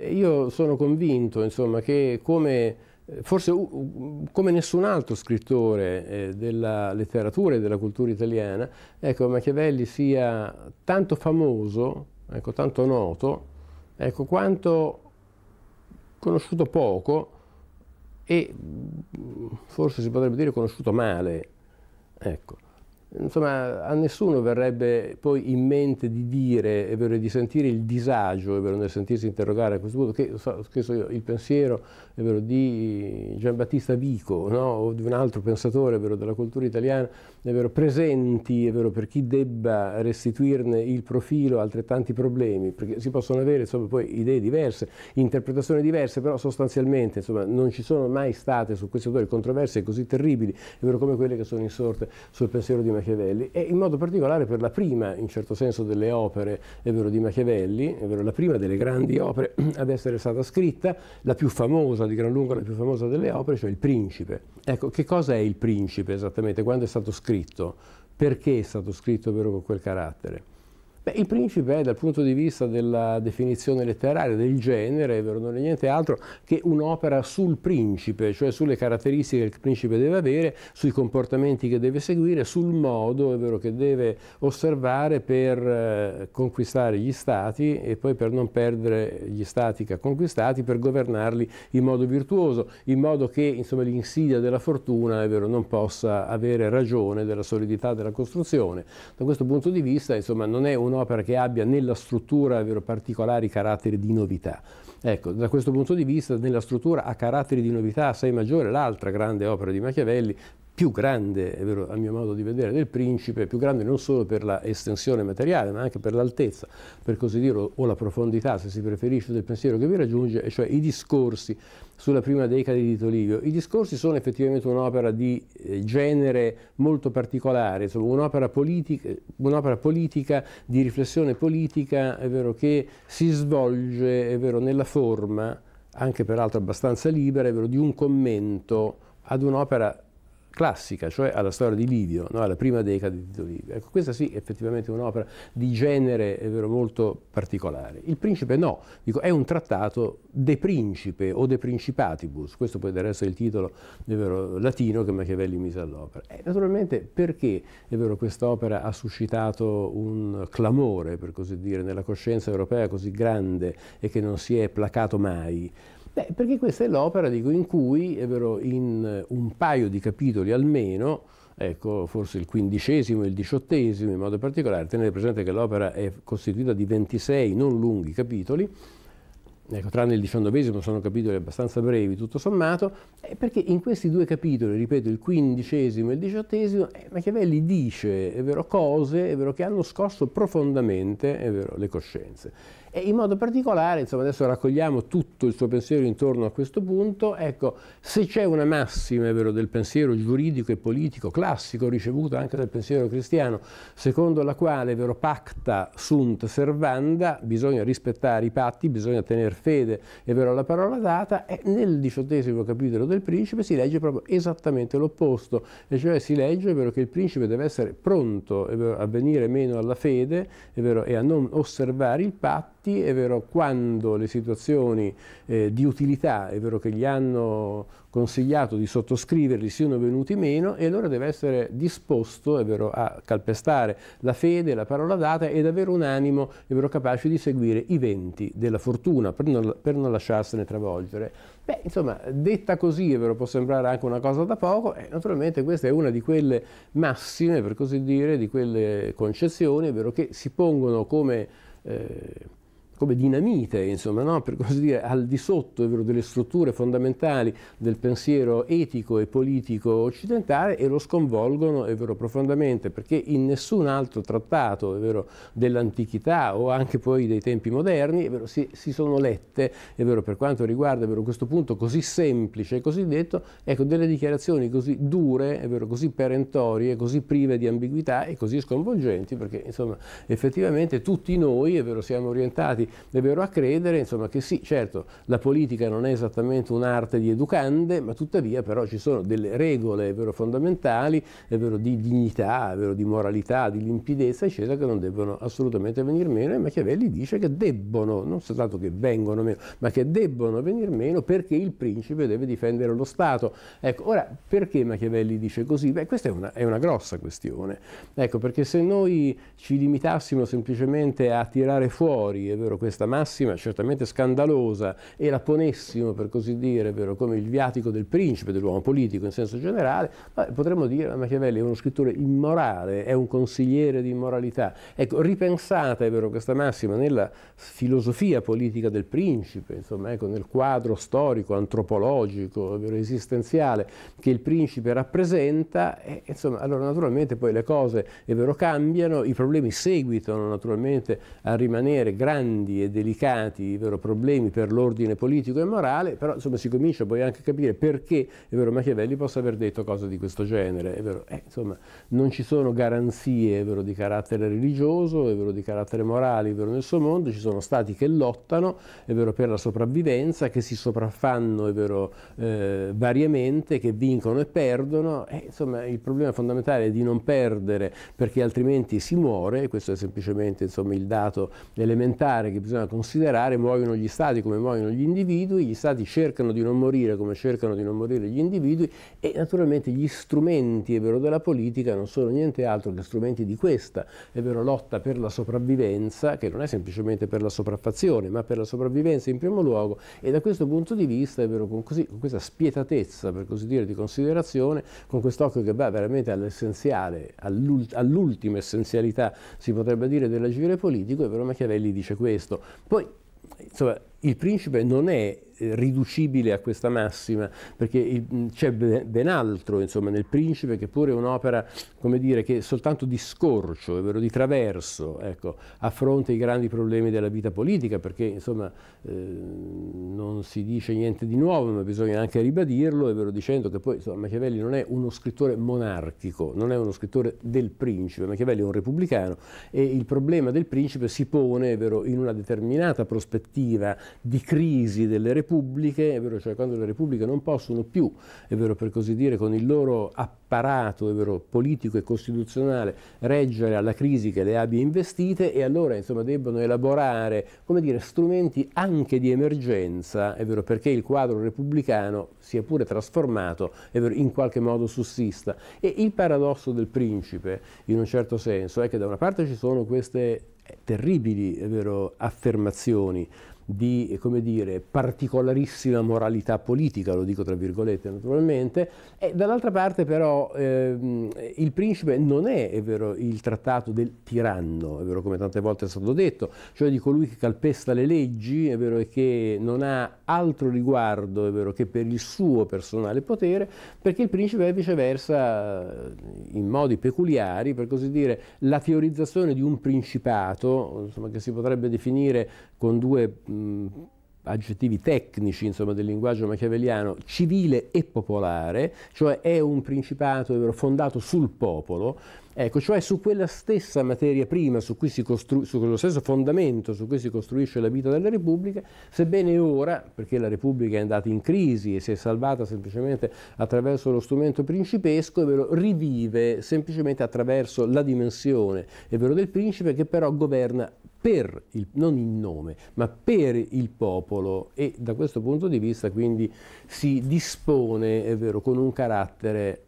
Io sono convinto insomma, che come, eh, forse come nessun altro scrittore eh, della letteratura e della cultura italiana, ecco, Machiavelli sia tanto famoso, ecco, tanto noto, ecco, quanto conosciuto poco e mm, forse si potrebbe dire conosciuto male. Ecco. Insomma, a nessuno verrebbe poi in mente di dire, e di sentire il disagio, vero, nel sentirsi interrogare a questo punto, che, che so io, il pensiero, vero, di Giambattista Vico, no? o di un altro pensatore, vero, della cultura italiana, è vero, presenti, vero, per chi debba restituirne il profilo altrettanti problemi, perché si possono avere, insomma, poi idee diverse, interpretazioni diverse, però sostanzialmente, insomma, non ci sono mai state su questi autori controversie così terribili, vero, come quelle che sono insorte sul pensiero di Machiavelli e in modo particolare per la prima, in certo senso, delle opere, è vero, di Machiavelli, è vero, la prima delle grandi opere ad essere stata scritta, la più famosa, di gran lunga la più famosa delle opere, cioè Il Principe. Ecco, che cosa è Il Principe esattamente? Quando è stato scritto? Perché è stato scritto, vero, con quel carattere? Beh, il principe eh, è dal punto di vista della definizione letteraria del genere, vero, non è niente altro che un'opera sul principe, cioè sulle caratteristiche che il principe deve avere, sui comportamenti che deve seguire, sul modo vero, che deve osservare per eh, conquistare gli stati e poi per non perdere gli stati che ha conquistati, per governarli in modo virtuoso, in modo che l'insidia della fortuna vero, non possa avere ragione della solidità della costruzione. Da questo punto di vista insomma, non è un'opera un'opera che abbia nella struttura particolari caratteri di novità. Ecco, da questo punto di vista nella struttura ha caratteri di novità assai maggiore l'altra grande opera di Machiavelli, più grande, è vero, a mio modo di vedere, del principe, più grande non solo per la estensione materiale, ma anche per l'altezza, per così dire, o la profondità, se si preferisce, del pensiero che vi raggiunge, e cioè i discorsi sulla prima decade di Tolivio. I discorsi sono effettivamente un'opera di eh, genere molto particolare, un'opera politica, un politica, di riflessione politica, è vero, che si svolge, è vero, nella forma, anche peraltro abbastanza libera, è vero, di un commento ad un'opera classica, cioè alla storia di Livio, no? alla prima decade di Tito Livio. Ecco, questa sì, effettivamente è un'opera di genere è vero, molto particolare. Il principe no, dico, è un trattato de principe o de principatibus, questo può essere il titolo è vero, latino che Machiavelli mise all'opera. Eh, naturalmente perché è vero, quest'opera ha suscitato un clamore, per così dire, nella coscienza europea così grande e che non si è placato mai? Beh, perché questa è l'opera dico, in cui, è vero, in eh, un paio di capitoli almeno, ecco, forse il quindicesimo e il diciottesimo in modo particolare, tenete presente che l'opera è costituita di 26 non lunghi capitoli, ecco, tranne il diciannovesimo sono capitoli abbastanza brevi tutto sommato, eh, perché in questi due capitoli, ripeto, il quindicesimo e il diciottesimo, eh, Machiavelli dice, è vero, cose, è vero, che hanno scosso profondamente, è vero, le coscienze. E in modo particolare, insomma, adesso raccogliamo tutto il suo pensiero intorno a questo punto, ecco, se c'è una massima, vero, del pensiero giuridico e politico classico, ricevuta anche dal pensiero cristiano, secondo la quale, vero, pacta sunt servanda, bisogna rispettare i patti, bisogna tenere fede, è vero, alla parola data, e nel diciottesimo capitolo del principe si legge proprio esattamente l'opposto, e cioè si legge, vero, che il principe deve essere pronto, vero, a venire meno alla fede, vero, e a non osservare il patto, fatti, è vero quando le situazioni eh, di utilità, è vero che gli hanno consigliato di sottoscriverli siano venuti meno e allora deve essere disposto, è vero, a calpestare la fede, la parola data ed avere un animo, è vero, capace di seguire i venti della fortuna per non, per non lasciarsene travolgere. Beh, insomma, detta così, è vero, può sembrare anche una cosa da poco, e eh, naturalmente questa è una di quelle massime, per così dire, di quelle concezioni, è vero, che si pongono come eh, come dinamite, insomma, no? per così dire, al di sotto vero, delle strutture fondamentali del pensiero etico e politico occidentale e lo sconvolgono vero, profondamente, perché in nessun altro trattato dell'antichità o anche poi dei tempi moderni vero, si, si, sono lette, vero, per quanto riguarda questo punto così semplice e così detto, ecco, delle dichiarazioni così dure, così perentorie, così prive di ambiguità e così sconvolgenti, perché insomma, effettivamente tutti noi siamo orientati quindi davvero a credere insomma, che sì, certo, la politica non è esattamente un'arte di educande, ma tuttavia però ci sono delle regole vero, fondamentali, vero, di dignità, vero, di moralità, di limpidezza, eccetera, che non devono assolutamente venire meno e Machiavelli dice che debbono, non soltanto che vengono meno, ma che debbono venire meno perché il principe deve difendere lo Stato. Ecco, ora, perché Machiavelli dice così? Beh, questa è una, è una grossa questione, ecco, perché se noi ci limitassimo semplicemente a tirare fuori, è vero, questa massima certamente scandalosa e la ponessimo, per così dire, però, come il viatico del principe, dell'uomo politico in senso generale, potremmo dire che Machiavelli è uno scrittore immorale, è un consigliere di immoralità. Ecco, ripensate però, questa massima nella filosofia politica del principe, insomma, ecco, nel quadro storico, antropologico, vero, esistenziale che il principe rappresenta, e, insomma, allora naturalmente poi le cose, è vero, cambiano, i problemi seguono naturalmente a rimanere grandi grandi e delicati vero, problemi per l'ordine politico e morale, però insomma, si comincia poi anche a capire perché è vero, Machiavelli possa aver detto cose di questo genere. Vero, eh, insomma, non ci sono garanzie di carattere religioso, di carattere morale nel suo mondo, ci sono stati che lottano per la sopravvivenza, che si sopraffanno eh, variamente, che vincono e perdono. Eh, insomma, il problema fondamentale è di non perdere perché altrimenti si muore, questo è semplicemente insomma, il dato elementare che che bisogna considerare muoiono gli stati come muoiono gli individui, gli stati cercano di non morire come cercano di non morire gli individui e naturalmente gli strumenti è vero, della politica non sono niente altro che strumenti di questa è vero, lotta per la sopravvivenza, che non è semplicemente per la sopraffazione, ma per la sopravvivenza in primo luogo e da questo punto di vista è vero, con, così, con questa spietatezza, per così dire, di considerazione, con quest'occhio che va veramente all'essenziale, all'ultima essenzialità, si potrebbe dire, dell'agire politico, è vero, Machiavelli dice questo. と、but, so il principe non è eh, riducibile a questa massima, perché c'è ben altro insomma, nel principe che pure è un'opera come dire, che è soltanto di scorcio, è vero, di traverso, ecco, affronta i grandi problemi della vita politica, perché insomma, eh, non si dice niente di nuovo, ma bisogna anche ribadirlo, è vero, dicendo che poi insomma, Machiavelli non è uno scrittore monarchico, non è uno scrittore del principe, Machiavelli è un repubblicano e il problema del principe si pone è vero, in una determinata prospettiva di crisi delle repubbliche, è vero, cioè quando le repubbliche non possono più, è vero per così dire, con il loro apparato è vero, politico e costituzionale reggere alla crisi che le abbia investite e allora insomma, debbono elaborare come dire, strumenti anche di emergenza, è vero, perché il quadro repubblicano sia pure trasformato, è vero, in qualche modo sussista. E il paradosso del principe, in un certo senso, è che da una parte ci sono queste terribili vero, affermazioni di dire, particolarissima moralità politica, lo dico tra virgolette naturalmente, e dall'altra parte però ehm, il principe non è, è vero, il trattato del tiranno, è vero come tante volte è stato detto, cioè di colui che calpesta le leggi, è vero, e che non ha altro riguardo, è vero, che per il suo personale potere, perché il principe è viceversa in modi peculiari, per così dire, la teorizzazione di un principato, insomma, che si potrebbe definire con due mh, mm, aggettivi tecnici insomma, del linguaggio machiavelliano, civile e popolare, cioè è un principato fondato sul popolo, ecco, cioè su quella stessa materia prima, su, su, quello stesso fondamento su cui si costruisce la vita della Repubblica, sebbene ora, perché la Repubblica è andata in crisi e si è salvata semplicemente attraverso lo strumento principesco, è vero, rivive semplicemente attraverso la dimensione, è vero, del principe che però governa per il, non in nome, ma per il popolo e da questo punto di vista quindi si dispone, è vero, con un carattere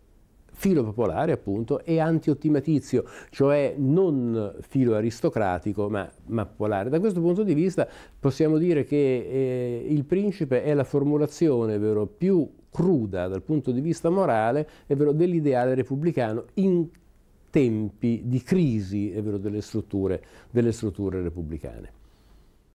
filo popolare appunto e antiottimatizio, cioè non filoaristocratico ma, ma, popolare. Da questo punto di vista possiamo dire che eh, il principe è la formulazione vero, più cruda dal punto di vista morale dell'ideale repubblicano in tempi di crisi vero, delle, strutture, delle strutture repubblicane.